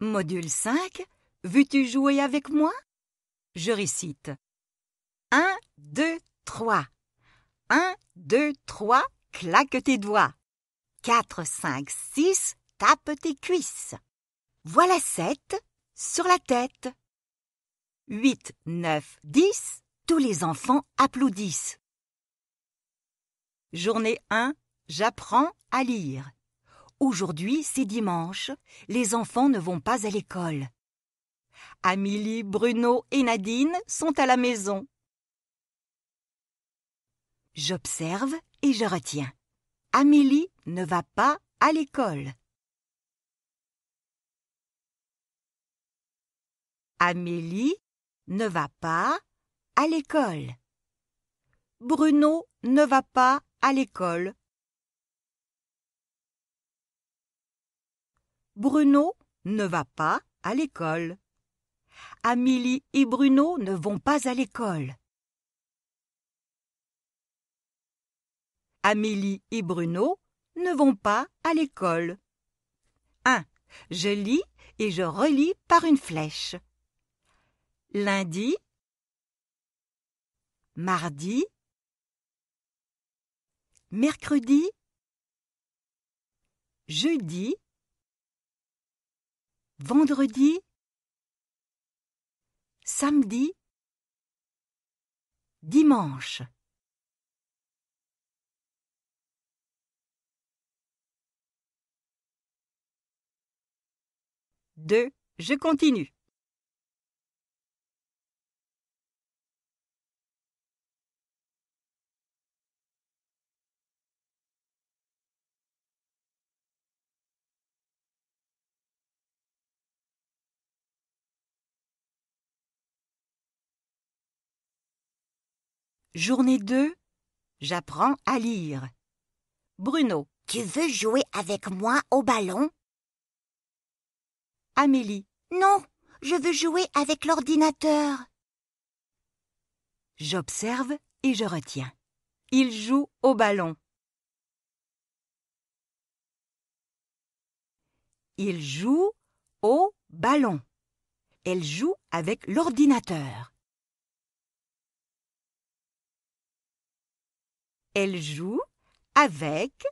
Module 5. Veux-tu jouer avec moi Je récite. 1, 2, 3. 1, 2, 3, claque tes doigts. 4, 5, 6, tape tes cuisses. Voilà 7, sur la tête. 8, 9, 10, tous les enfants applaudissent. Journée 1, j'apprends à lire. Aujourd'hui, c'est dimanche. Les enfants ne vont pas à l'école. Amélie, Bruno et Nadine sont à la maison. J'observe et je retiens. Amélie ne va pas à l'école. Amélie ne va pas à l'école. Bruno ne va pas à l'école. Bruno ne va pas à l'école. Amélie et Bruno ne vont pas à l'école. Amélie et Bruno ne vont pas à l'école. 1. Je lis et je relis par une flèche. Lundi, mardi, mercredi, jeudi, vendredi, samedi, dimanche. Deux, je continue. Journée 2. J'apprends à lire. Bruno. Tu veux jouer avec moi au ballon Amélie. Non, je veux jouer avec l'ordinateur. J'observe et je retiens. Il joue au ballon. Il joue au ballon. Elle joue avec l'ordinateur. Elle joue avec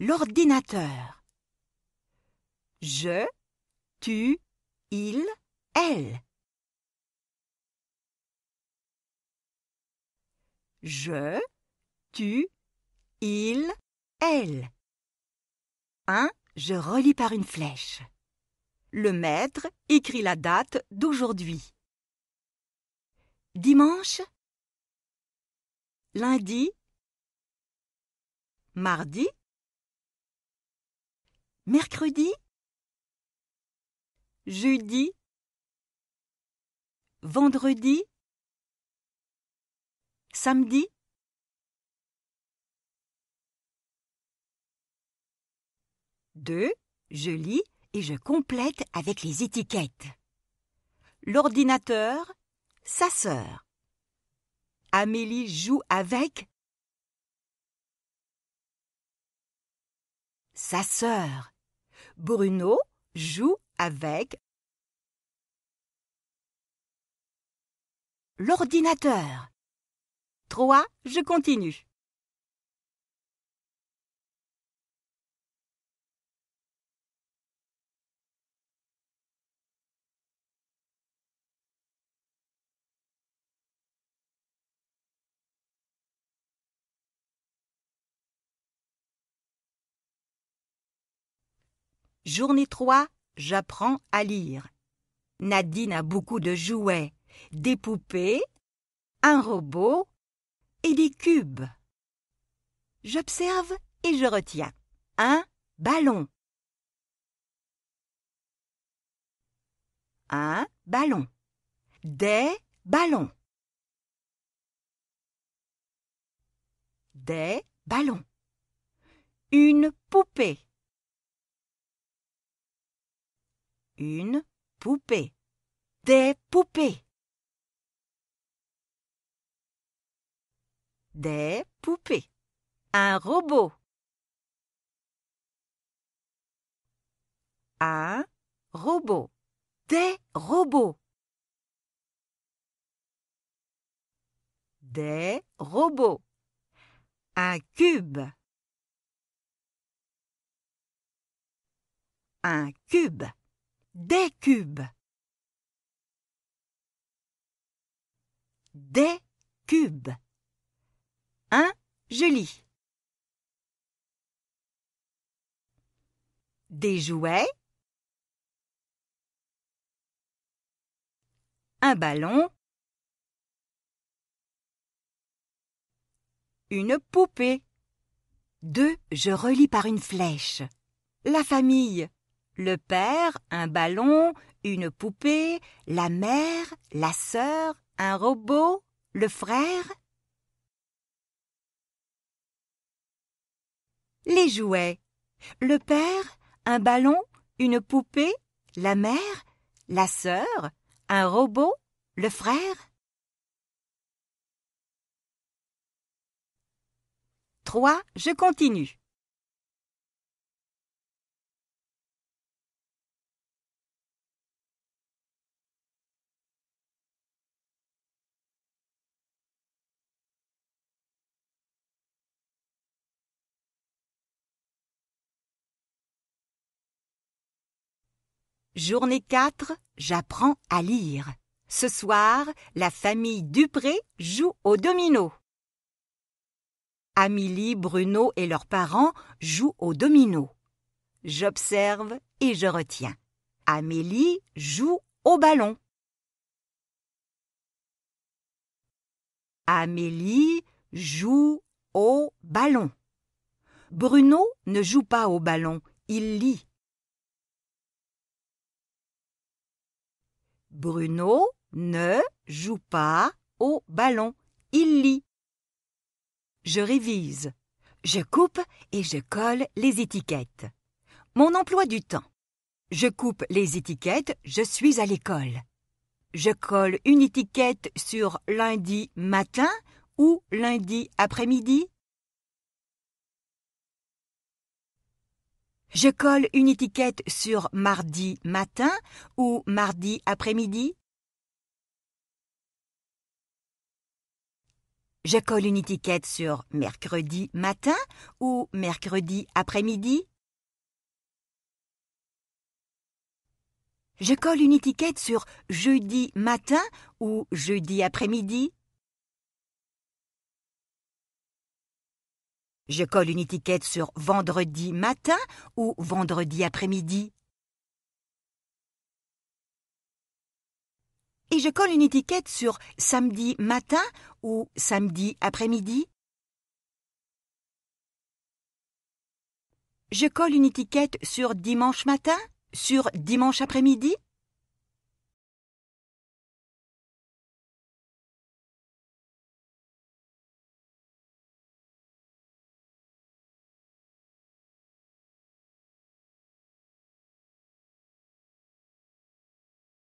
l'ordinateur. Je, tu, il, elle. Je, tu, il, elle. Un, Je relis par une flèche. Le maître écrit la date d'aujourd'hui. Dimanche Lundi Mardi Mercredi Jeudi Vendredi Samedi Deux, Je lis et je complète avec les étiquettes. L'ordinateur, sa sœur. Amélie joue avec sa sœur. Bruno joue avec l'ordinateur. Trois, Je continue. Journée 3, j'apprends à lire. Nadine a beaucoup de jouets, des poupées, un robot et des cubes. J'observe et je retiens. Un ballon. Un ballon. Des ballons. Des ballons. Une poupée. Une poupée. Des poupées. Des poupées. Un robot. Un robot. Des robots. Des robots. Un cube. Un cube. Des cubes. Des cubes. Un lis. Des jouets. Un ballon. Une poupée. Deux, Je relis par une flèche. La famille le père, un ballon, une poupée, la mère, la sœur, un robot, le frère. Les jouets. Le père, un ballon, une poupée, la mère, la sœur, un robot, le frère. 3. Je continue. Journée 4, j'apprends à lire. Ce soir, la famille Dupré joue au domino. Amélie, Bruno et leurs parents jouent au domino. J'observe et je retiens. Amélie joue au ballon. Amélie joue au ballon. Bruno ne joue pas au ballon, il lit. Bruno ne joue pas au ballon. Il lit. Je révise. Je coupe et je colle les étiquettes. Mon emploi du temps. Je coupe les étiquettes, je suis à l'école. Je colle une étiquette sur lundi matin ou lundi après-midi Je colle une étiquette sur mardi matin ou mardi après-midi Je colle une étiquette sur mercredi matin ou mercredi après-midi Je colle une étiquette sur jeudi matin ou jeudi après-midi Je colle une étiquette sur vendredi matin ou vendredi après-midi. Et je colle une étiquette sur samedi matin ou samedi après-midi. Je colle une étiquette sur dimanche matin, sur dimanche après-midi.